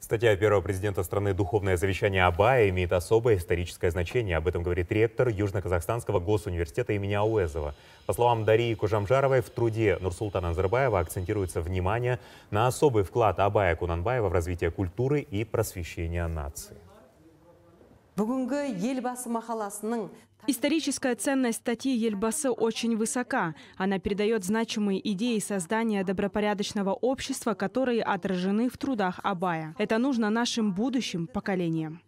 Статья первого президента страны «Духовное завещание Абая» имеет особое историческое значение. Об этом говорит ректор Южно-Казахстанского госуниверситета имени Ауэзова. По словам Дарии Кужамжаровой, в труде Нурсултана Назарбаева акцентируется внимание на особый вклад Абая Кунанбаева в развитие культуры и просвещения нации. Историческая ценность статьи Ельбасы очень высока. Она передает значимые идеи создания добропорядочного общества, которые отражены в трудах Абая. Это нужно нашим будущим поколениям.